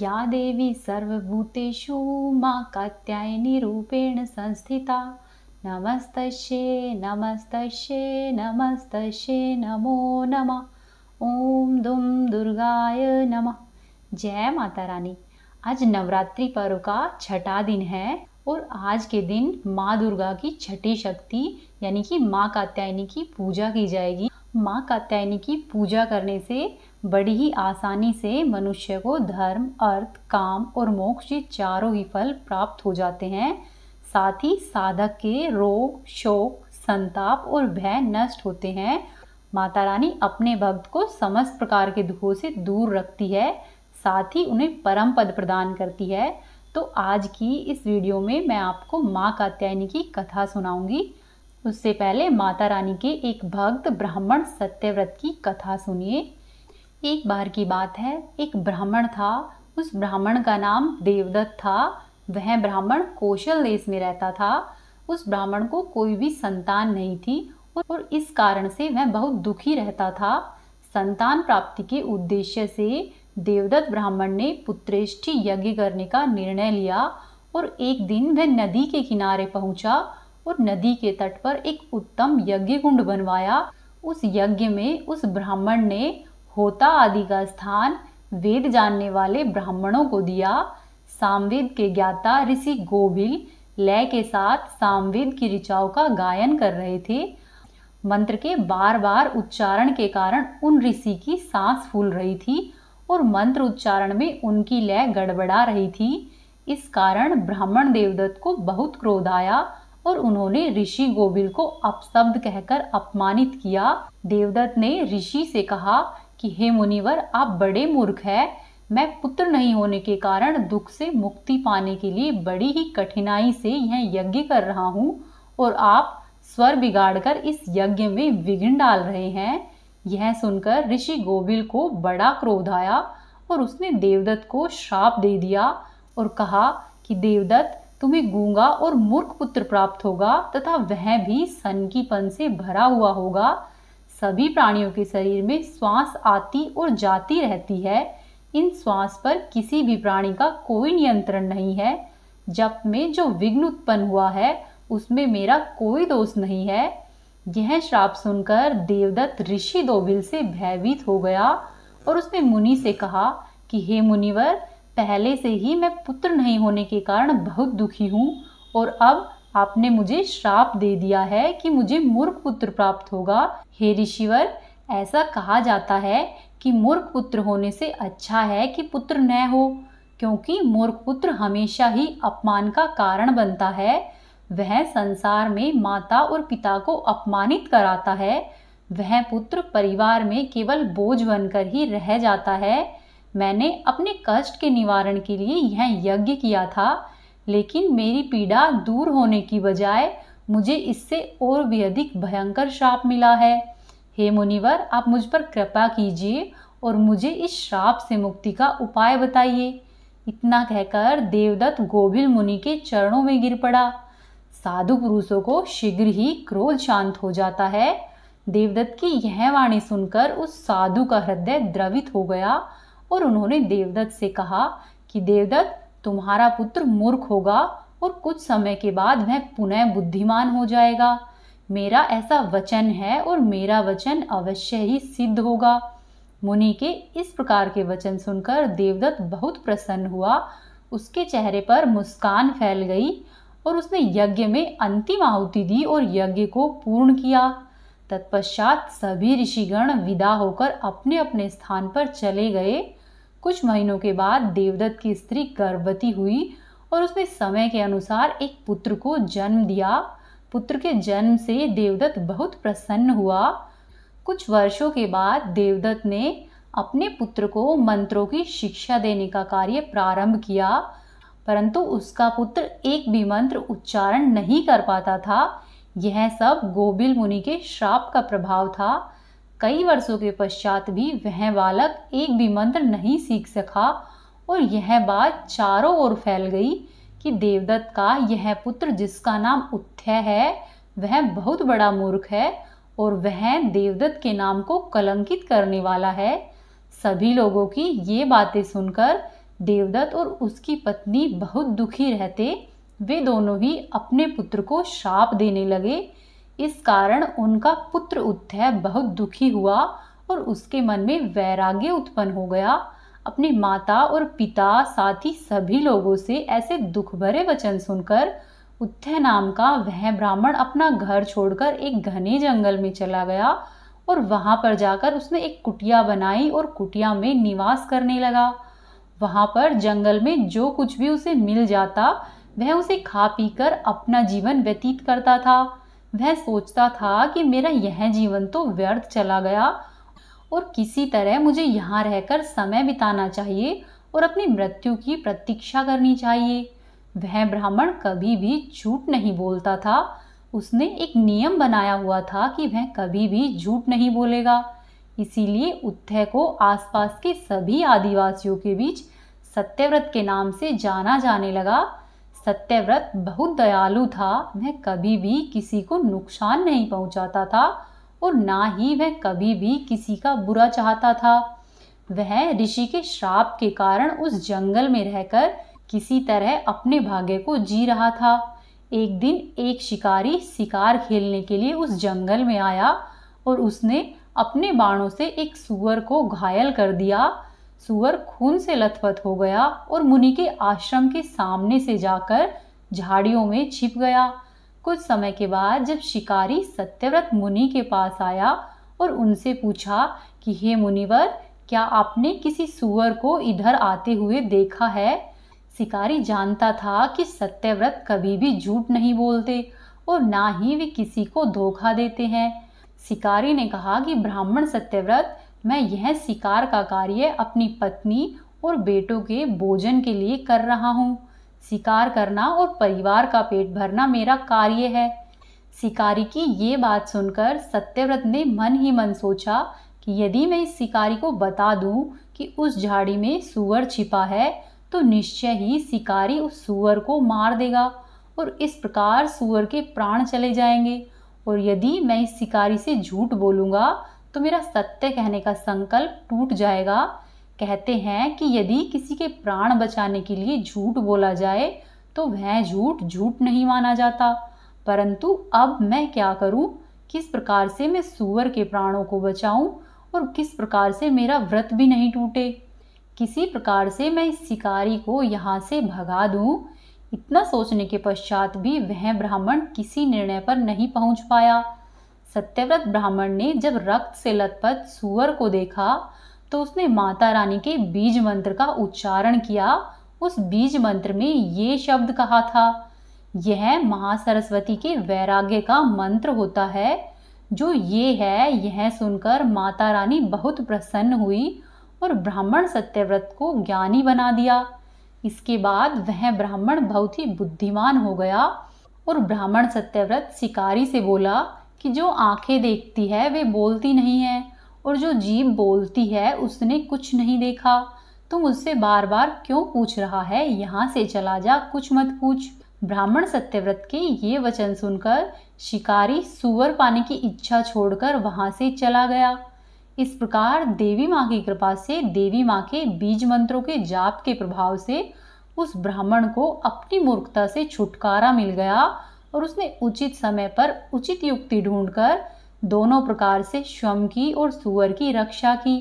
या देवी सर्वभूतेषु मा कात्यायनीरूपेण संस्थिता नमस्तस्ये नमस्तस्ये नमस्तस्ये नमो नमः ओम दुम दुर्गाय नमः जय माता रानी आज नवरात्रि पर्व का छठा दिन है और आज के दिन माँ दुर्गा की छठी शक्ति यानी कि माँ कात्यायनी की पूजा की जाएगी माँ कात्यायनी की पूजा करने से बड़ी ही आसानी से मनुष्य को धर्म अर्थ काम और मोक्ष ये चारों ही फल प्राप्त हो जाते हैं साथ ही साधक के रोग शोक संताप और भय नष्ट होते हैं माता रानी अपने भक्त को समस्त प्रकार के दुखों से दूर रखती है साथ ही उन्हें परम पद प्रदान करती है तो आज की इस वीडियो में मैं आपको माँ कात्यायनी की कथा सुनाऊंगी उससे पहले माता रानी के एक भक्त ब्राह्मण सत्यव्रत की कथा सुनिए एक बार की बात है एक ब्राह्मण था उस ब्राह्मण का नाम देवदत्त था वह ब्राह्मण कौशल देश में रहता था उस ब्राह्मण को कोई भी संतान नहीं थी और इस कारण से वह बहुत दुखी रहता था संतान प्राप्ति के उद्देश्य से देवदत्त ब्राह्मण ने पुत्रेष्ठी यज्ञ करने का निर्णय लिया और एक दिन वह नदी के किनारे पहुंचा और नदी के तट पर एक उत्तम यज्ञ कुंड बनवाया उस यज्ञ में उस ब्राह्मण ने होता आदि का स्थान वेद जानने वाले ब्राह्मणों को दिया सामवेद के ज्ञाता ऋषि गोविल लय के साथ सामवेद की ऋचाओं का गायन कर रहे थे मंत्र के बार बार उच्चारण के कारण उन ऋषि की सांस फूल रही थी और मंत्र उच्चारण में उनकी लय गड़बड़ा रही थी इस कारण ब्राह्मण देवदत्त को बहुत क्रोध आया और उन्होंने ऋषि गोविल को अपशब्द कहकर अपमानित किया देवदत्त ने ऋषि से कहा कि हे मुनिवर आप बड़े मूर्ख है मैं पुत्र नहीं होने के कारण दुख से मुक्ति पाने के लिए बड़ी ही कठिनाई से यह यज्ञ कर रहा हूँ और आप स्वर बिगाड़कर इस यज्ञ में विघ्न डाल रहे हैं यह सुनकर ऋषि गोविल को बड़ा क्रोध आया और उसने देवदत्त को श्राप दे दिया और कहा कि देवदत्त तुम्हें गूंगा और मूर्ख पुत्र प्राप्त होगा तथा वह भी सनकीपन से भरा हुआ होगा सभी प्राणियों के शरीर में श्वास आती और जाती रहती है इन श्वास पर किसी भी प्राणी का कोई नियंत्रण नहीं है जप में जो विघ्न उत्पन्न हुआ है उसमें मेरा कोई दोष नहीं है यह श्राप सुनकर देवदत्त ऋषि दोबिल से भयभीत हो गया और उसने मुनि से कहा कि हे मुनिवर पहले से ही मैं पुत्र नहीं होने के कारण बहुत दुखी हूँ और अब आपने मुझे श्राप दे दिया है कि मुझे मूर्ख पुत्र प्राप्त होगा हे ऋषिवर ऐसा कहा जाता है कि मूर्ख पुत्र होने से अच्छा है कि पुत्र न हो क्योंकि मूर्ख पुत्र हमेशा ही अपमान का कारण बनता है वह संसार में माता और पिता को अपमानित कराता है वह पुत्र परिवार में केवल बोझ बनकर ही रह जाता है मैंने अपने कष्ट के निवारण के लिए यह यज्ञ किया था लेकिन मेरी पीड़ा दूर होने की बजाय मुझे इससे और भी अधिक भयंकर श्राप मिला है हे मुनिवर आप मुझ पर कृपा कीजिए और मुझे इस श्राप से मुक्ति का उपाय बताइए इतना कहकर देवदत्त गोभिल मुनि के चरणों में गिर पड़ा साधु पुरुषों को शीघ्र ही क्रोध शांत हो जाता है देवदत्त की यह वाणी सुनकर उस साधु का हृदय द्रवित हो गया और उन्होंने देवदत्त से कहा कि देवदत्त तुम्हारा पुत्र मूर्ख होगा और कुछ समय के बाद वह पुनः बुद्धिमान हो जाएगा मेरा ऐसा वचन है और मेरा वचन अवश्य ही सिद्ध होगा मुनि के इस प्रकार के वचन सुनकर देवदत्त बहुत प्रसन्न हुआ उसके चेहरे पर मुस्कान फैल गई और उसने यज्ञ में अंतिम आहुति दी और यज्ञ को पूर्ण किया तत्पश्चात सभी ऋषिगण विदा होकर अपने अपने स्थान पर चले गए कुछ महीनों के बाद देवदत्त की स्त्री गर्भवती हुई और उसने समय के अनुसार एक पुत्र को जन्म दिया पुत्र के जन्म से देवदत्त बहुत प्रसन्न हुआ कुछ वर्षों के बाद देवदत्त ने अपने पुत्र को मंत्रों की शिक्षा देने का कार्य प्रारंभ किया परंतु उसका पुत्र एक भी मंत्र उच्चारण नहीं कर पाता था यह सब गोबिल मुनि के श्राप का प्रभाव था कई वर्षों के पश्चात भी वह बालक एक भी मंत्र नहीं सीख सका और यह बात चारों ओर फैल गई कि देवदत्त का यह पुत्र जिसका नाम उत्थ्य है वह बहुत बड़ा मूर्ख है और वह देवदत्त के नाम को कलंकित करने वाला है सभी लोगों की ये बातें सुनकर देवदत्त और उसकी पत्नी बहुत दुखी रहते वे दोनों ही अपने पुत्र को श्राप देने लगे इस कारण उनका पुत्र उद्धय बहुत दुखी हुआ और उसके मन में वैराग्य उत्पन्न हो गया अपने माता और पिता साथ ही सभी लोगों से ऐसे दुख भरे वचन सुनकर उद्धय नाम का वह ब्राह्मण अपना घर छोड़कर एक घने जंगल में चला गया और वहाँ पर जाकर उसने एक कुटिया बनाई और कुटिया में निवास करने लगा वहाँ पर जंगल में जो कुछ भी उसे मिल जाता वह उसे खा पी कर अपना जीवन व्यतीत करता था वह सोचता था कि मेरा यह जीवन तो व्यर्थ चला गया और किसी तरह मुझे यहाँ रहकर समय बिताना चाहिए और अपनी मृत्यु की प्रतीक्षा करनी चाहिए वह ब्राह्मण कभी भी झूठ नहीं बोलता था उसने एक नियम बनाया हुआ था कि वह कभी भी झूठ नहीं बोलेगा इसीलिए उत्थय को आसपास के सभी आदिवासियों के बीच सत्यव्रत के नाम से जाना जाने लगा सत्यव्रत बहुत दयालु था वह कभी भी किसी को नुकसान नहीं पहुंचाता था और ना ही वह कभी भी किसी का बुरा चाहता था वह ऋषि के श्राप के कारण उस जंगल में रहकर किसी तरह अपने भाग्य को जी रहा था एक दिन एक शिकारी शिकार खेलने के लिए उस जंगल में आया और उसने अपने बाणों से एक सुअर को घायल कर दिया सुअर खून से लथपथ हो गया और मुनि के आश्रम के सामने से जाकर झाड़ियों में छिप गया कुछ समय के बाद जब शिकारी सत्यव्रत मुनि के पास आया और उनसे पूछा कि हे मुनिवर क्या आपने किसी सुअर को इधर आते हुए देखा है शिकारी जानता था कि सत्यव्रत कभी भी झूठ नहीं बोलते और ना ही वे किसी को धोखा देते हैं शिकारी ने कहा कि ब्राह्मण सत्यव्रत मैं यह शिकार का कार्य अपनी पत्नी और बेटों के भोजन के लिए कर रहा हूँ शिकार करना और परिवार का पेट भरना मेरा कार्य है शिकारी की ये बात सुनकर सत्यव्रत ने मन ही मन सोचा कि यदि मैं इस शिकारी को बता दूं कि उस झाड़ी में सुअर छिपा है तो निश्चय ही शिकारी उस सुअर को मार देगा और इस प्रकार सुअर के प्राण चले जाएंगे और यदि मैं इस शिकारी से झूठ बोलूँगा तो मेरा सत्य कहने का संकल्प टूट जाएगा कहते हैं कि यदि किसी के प्राण बचाने के लिए झूठ बोला जाए तो वह झूठ झूठ नहीं माना जाता परंतु अब मैं क्या करूं किस प्रकार से मैं सुअर के प्राणों को बचाऊं और किस प्रकार से मेरा व्रत भी नहीं टूटे किसी प्रकार से मैं इस शिकारी को यहाँ से भगा दूं इतना सोचने के पश्चात भी वह ब्राह्मण किसी निर्णय पर नहीं पहुंच पाया सत्यव्रत ब्राह्मण ने जब रक्त से लथपथ सुअर को देखा तो उसने माता रानी के बीज मंत्र का उच्चारण किया उस बीज मंत्र में ये शब्द कहा था यह महासरस्वती के वैराग्य का मंत्र होता है जो ये है यह सुनकर माता रानी बहुत प्रसन्न हुई और ब्राह्मण सत्यव्रत को ज्ञानी बना दिया इसके बाद वह ब्राह्मण बहुत ही बुद्धिमान हो गया और ब्राह्मण सत्यव्रत शिकारी से बोला कि जो आंखें देखती है वे बोलती नहीं है और जो जीव बोलती है उसने कुछ नहीं देखा तुम उससे बार बार क्यों पूछ रहा है यहाँ से चला जा कुछ मत पूछ ब्राह्मण सत्यव्रत के ये वचन सुनकर शिकारी सुअर पाने की इच्छा छोड़कर वहाँ से चला गया इस प्रकार देवी माँ की कृपा से देवी माँ के बीज मंत्रों के जाप के प्रभाव से उस ब्राह्मण को अपनी मूर्खता से छुटकारा मिल गया और उसने उचित समय पर उचित युक्ति ढूंढकर दोनों प्रकार से श्वम की और सुअर की रक्षा की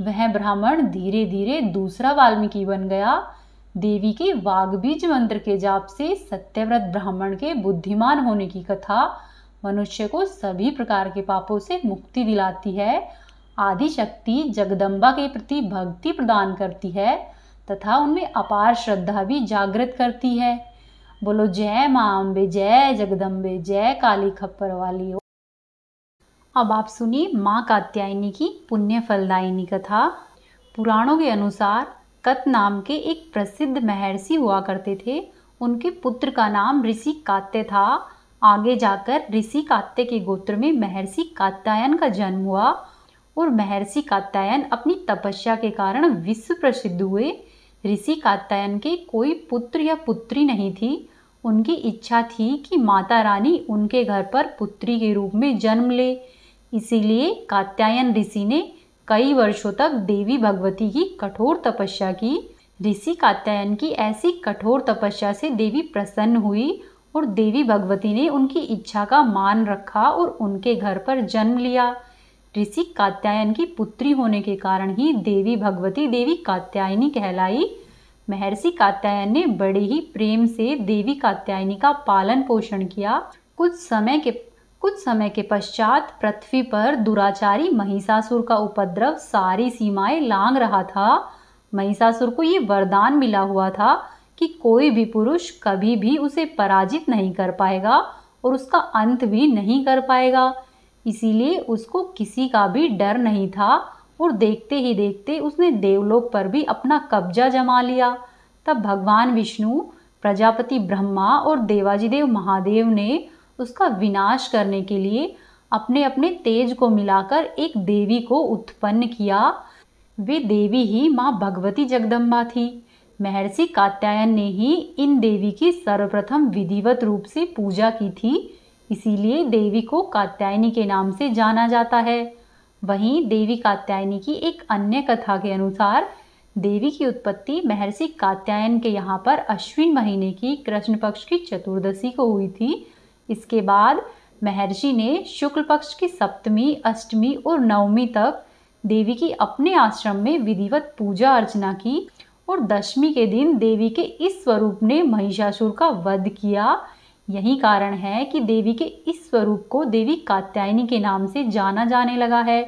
वह ब्राह्मण धीरे धीरे दूसरा वाल्मीकि बन गया देवी के वाग्बीज मंत्र के जाप से सत्यव्रत ब्राह्मण के बुद्धिमान होने की कथा मनुष्य को सभी प्रकार के पापों से मुक्ति दिलाती है आदि शक्ति जगदम्बा के प्रति भक्ति प्रदान करती है तथा उनमें अपार श्रद्धा भी जागृत करती है बोलो जय माँ अम्बे जय जगदम्बे जय काली खप्पर वाली हो अब आप सुनिए माँ कात्यायनी की पुण्य फलदायिनी कथा पुराणों के अनुसार कत नाम के एक प्रसिद्ध महर्षि हुआ करते थे उनके पुत्र का नाम ऋषि कात्य था आगे जाकर ऋषि कात्य के गोत्र में महर्षि कात्यायन का जन्म हुआ और महर्षि कात्यायन अपनी तपस्या के कारण विश्व प्रसिद्ध हुए ऋषि कात्यायन के कोई पुत्र या पुत्री नहीं थी उनकी इच्छा थी कि माता रानी उनके घर पर पुत्री के रूप में जन्म ले इसीलिए कात्यायन ऋषि ने कई वर्षों तक देवी भगवती की कठोर तपस्या की ऋषि कात्यायन की ऐसी कठोर तपस्या से देवी प्रसन्न हुई और देवी भगवती ने उनकी इच्छा का मान रखा और उनके घर पर जन्म लिया ऋषि कात्यायन की पुत्री होने के कारण ही देवी भगवती देवी कात्यायनी कहलाई महर्षि कात्यायन ने बड़े ही प्रेम से देवी कात्यायनी का पालन पोषण किया कुछ समय के कुछ समय के पश्चात पृथ्वी पर दुराचारी महिषासुर का उपद्रव सारी सीमाएं लांग रहा था महिषासुर को ये वरदान मिला हुआ था कि कोई भी पुरुष कभी भी उसे पराजित नहीं कर पाएगा और उसका अंत भी नहीं कर पाएगा इसीलिए उसको किसी का भी डर नहीं था और देखते ही देखते उसने देवलोक पर भी अपना कब्जा जमा लिया तब भगवान विष्णु प्रजापति ब्रह्मा और देवाजीदेव महादेव ने उसका विनाश करने के लिए अपने अपने तेज को मिलाकर एक देवी को उत्पन्न किया वे देवी ही माँ भगवती जगदम्बा थी महर्षि कात्यायन ने ही इन देवी की सर्वप्रथम विधिवत रूप से पूजा की थी इसीलिए देवी को कात्यायनी के नाम से जाना जाता है वहीं देवी कात्यायनी की एक अन्य कथा के अनुसार देवी की उत्पत्ति महर्षि कात्यायन के यहाँ पर अश्विन महीने की कृष्ण पक्ष की चतुर्दशी को हुई थी इसके बाद महर्षि ने शुक्ल पक्ष की सप्तमी अष्टमी और नवमी तक देवी की अपने आश्रम में विधिवत पूजा अर्चना की और दशमी के दिन देवी के इस स्वरूप ने महिषासुर का वध किया यही कारण है कि देवी के इस स्वरूप को देवी कात्यायनी के नाम से जाना जाने लगा है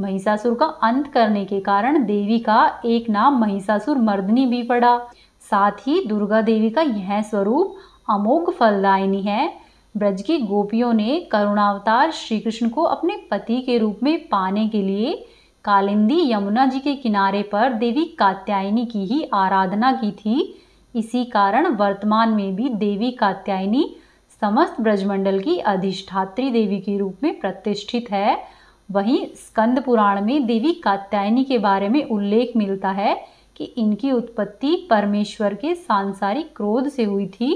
महिषासुर का अंत करने के कारण देवी का एक नाम महिषासुर मर्दनी भी पड़ा साथ ही दुर्गा देवी का यह स्वरूप अमोघ फलदायिनी है ब्रज की गोपियों ने करुणावतार श्री कृष्ण को अपने पति के रूप में पाने के लिए कालिंदी यमुना जी के किनारे पर देवी कात्यायनी की ही आराधना की थी इसी कारण वर्तमान में भी देवी कात्यायनी समस्त ब्रजमंडल की अधिष्ठात्री देवी के रूप में प्रतिष्ठित है वहीं स्कंद पुराण में देवी कात्यायनी के बारे में उल्लेख मिलता है कि इनकी उत्पत्ति परमेश्वर के सांसारिक क्रोध से हुई थी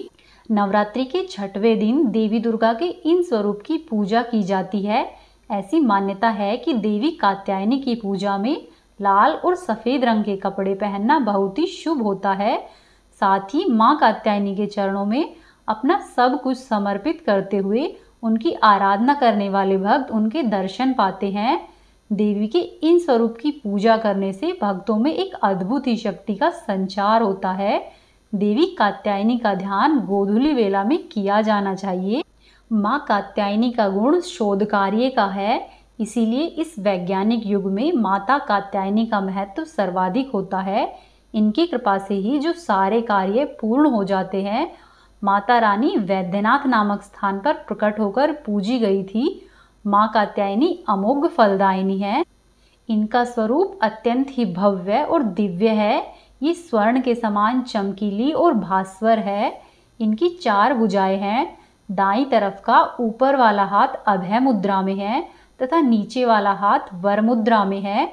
नवरात्रि के छठवें दिन देवी दुर्गा के इन स्वरूप की पूजा की जाती है ऐसी मान्यता है कि देवी कात्यायनी की पूजा में लाल और सफ़ेद रंग के कपड़े पहनना बहुत ही शुभ होता है साथ ही माँ कात्यायनी के चरणों में अपना सब कुछ समर्पित करते हुए उनकी आराधना करने वाले भक्त उनके दर्शन पाते हैं देवी के इन स्वरूप की पूजा करने से भक्तों में एक अद्भुत ही शक्ति का संचार होता है देवी कात्यायनी का ध्यान गोधुली वेला में किया जाना चाहिए माँ कात्यायनी का गुण शोध कार्य का है इसीलिए इस वैज्ञानिक युग में माता कात्यायनी का महत्व सर्वाधिक होता है इनकी कृपा से ही जो सारे कार्य पूर्ण हो जाते हैं माता रानी वैद्यनाथ नामक स्थान पर प्रकट होकर पूजी गई थी माँ कात्यायनी अमोघ फलदायिनी है इनका स्वरूप अत्यंत ही भव्य और दिव्य है ये स्वर्ण के समान चमकीली और भास्वर है इनकी चार भुजाएं हैं दाई तरफ का ऊपर वाला हाथ अभय मुद्रा में है तथा नीचे वाला हाथ वर मुद्रा में है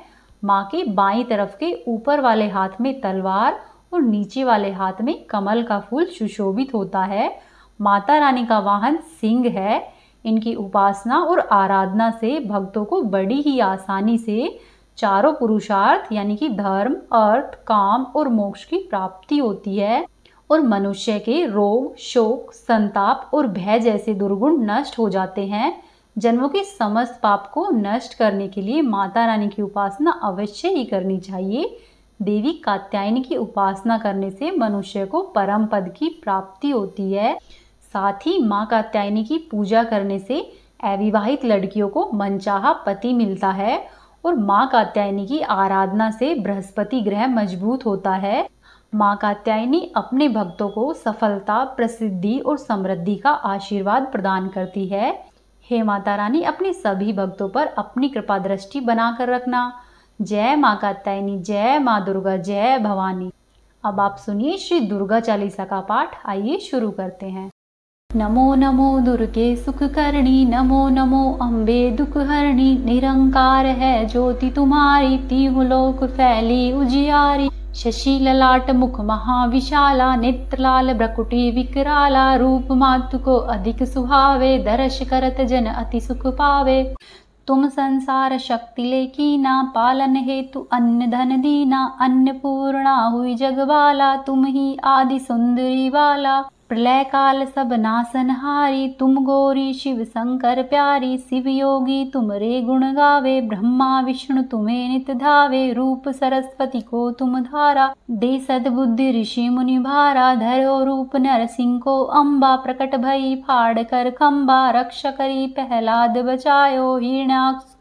माँ के बाई तरफ के ऊपर वाले हाथ में तलवार और नीचे वाले हाथ में कमल का फूल सुशोभित होता है माता रानी का वाहन सिंह है इनकी उपासना और आराधना से भक्तों को बड़ी ही आसानी से चारों पुरुषार्थ यानी कि धर्म अर्थ काम और मोक्ष की प्राप्ति होती है और मनुष्य के रोग शोक संताप और भय जैसे दुर्गुण नष्ट हो जाते हैं जन्मों के समस्त पाप को नष्ट करने के लिए माता रानी की उपासना अवश्य ही करनी चाहिए देवी कात्यायनी की उपासना करने से मनुष्य को परम पद की प्राप्ति होती है साथ ही माँ कात्यायनी की पूजा करने से अविवाहित लड़कियों को मनचाहा पति मिलता है और माँ कात्यायनी की आराधना से बृहस्पति ग्रह मजबूत होता है माँ कात्यायनी अपने भक्तों को सफलता प्रसिद्धि और समृद्धि का आशीर्वाद प्रदान करती है हे माता रानी अपने सभी भक्तों पर अपनी कृपा दृष्टि बनाकर रखना जय माँ कात्यायनी जय माँ दुर्गा जय भवानी अब आप सुनिए श्री दुर्गा चालीसा का पाठ आइए शुरू करते हैं नमो नमो दुर्गे सुख सुखकरणी नमो नमो अम्बे दुख हरणी निरंकार है ज्योति तुम्हारी तीहु लोक फैली उजियारी शशि ललाट मुख महाविशाला नेत्रलाल ब्रकुटी विकराला रूप मातु को अधिक सुहावे दर्श करत जन अति सुख पावे तुम संसार शक्ति लेकीना पालन हेतु अन्न धन दीना पूर्णा हुई जगवाला तुम ही आदि सुंदरी वाला प्रलयकाल सब हारी तुम गोरी शिव प्यारी शिव योगी तुम रे गुण गावे ब्रह्मा विष्णु तुमे नित धावे रूप सरस्वती को तुम धारा दे सदबुद्धि ऋषि मुनि भारा धरो रूप नरसिंह को अम्बा प्रकट भई फाड़ कर खम्बा रक्ष करी प्रहलाद बचायो हि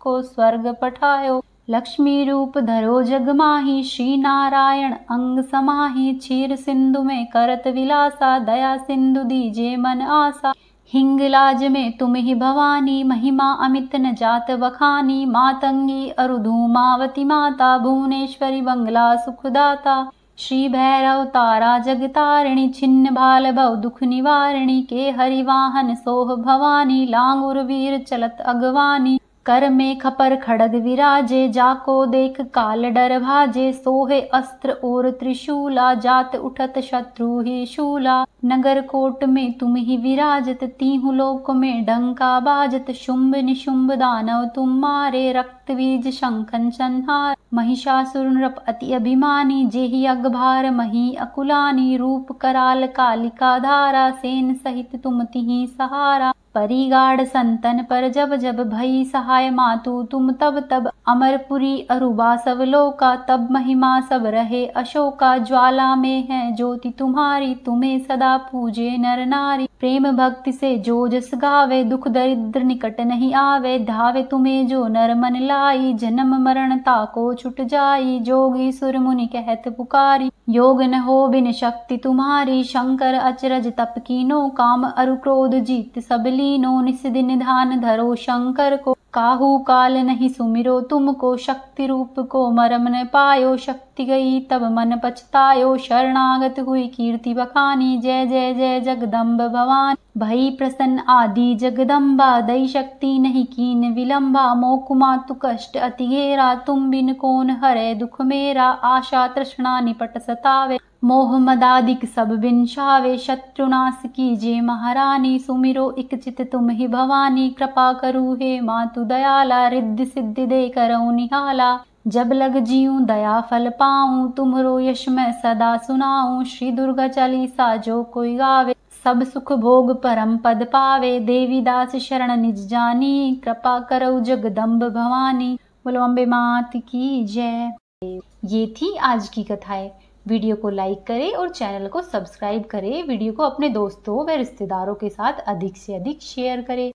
को स्वर्ग पठायो लक्ष्मी रूप धरो जगमाही श्री नारायण अंग समाही क्षीर सिंधु में करत विलासा दया सिंधु दीजे मन आसा हिंगलाज में तुम ही भवानी महिमा अमित न जात बखानी मातंगी अरुधूमावती माता भुवनेश्वरी बंगला सुखदाता श्री भैरव तारा जगतारिणी छिन्न भाल भव दुख निवारिणी के हरिवाहन सोह भवानी लांगुर वीर चलत अगवानी कर में खपर खड़ग विराजे जाको देख काल डर भाजे सोहे अस्त्र और त्रिशूला जात उठत शत्रु ही शूला नगर कोट में तुम ही विराजत तीहु लोक में डंका बाजत शुंभ निशुंभ दानव तुम मारे रक्त बीज शंखन चन्हार महिषासुर नृप अति अभिमानी जेहि अगभार मही अकुलानी रूप कराल कालिका धारा सेन सहित तुम तिहि सहारा परिगाढ़ संतन पर जब जब भई सहाय मातु तुम तब तब अमरपुरी अरुबा सब लोका तब महिमा सब रहे अशोका ज्वाला में है ज्योति तुम्हारी तुम्हें सदा पूजे नर नारी प्रेम भक्ति से जो जस गावे दुख दरिद्र निकट नहीं आवे धावे तुम्हें जो नर मन लाई जन्म मरण ताको छुट जाई जोगी सुर मुनि कहत पुकारी योग न हो बिन शक्ति तुम्हारी शंकर अचरज तप नो काम अरु क्रोध जीत सबली दीनो निस दिन धरो शंकर को काहू काल नहीं सुमिरो तुमको शक्ति रूप को मरम न पायो शक्ति गई तब मन पछतायो शरणागत हुई कीर्ति बखानी जय जय जय जगदम्ब भवान भई प्रसन्न आदि जगदम्बा दई शक्ति नहीं कीन विलम्बा मोकुमा तु कष्ट अति घेरा तुम बिन कोन हरे दुख मेरा आशा तृष्णा निपट सतावे मोहमदादिक सब विंशावे शत्रुनाश जे महारानी सुमिरो इक चित तुम ही भवानी कृपा करु हे मातु दयाला रिद्धि सिद्धि दे करऊ निहाला जब लग जीऊँ दया फल पाऊँ तुमरो यश मैं सदा सुनाऊं श्री दुर्गा चालीसा जो कोई गावे सब सुख भोग परम पद पावे देवी दास शरण निज जानी कृपा करो जगदम्ब भवानी बोलो अम्बे मात की जय ये थी आज की कथाएं वीडियो को लाइक करें और चैनल को सब्सक्राइब करें वीडियो को अपने दोस्तों व रिश्तेदारों के साथ अधिक से अधिक शेयर करें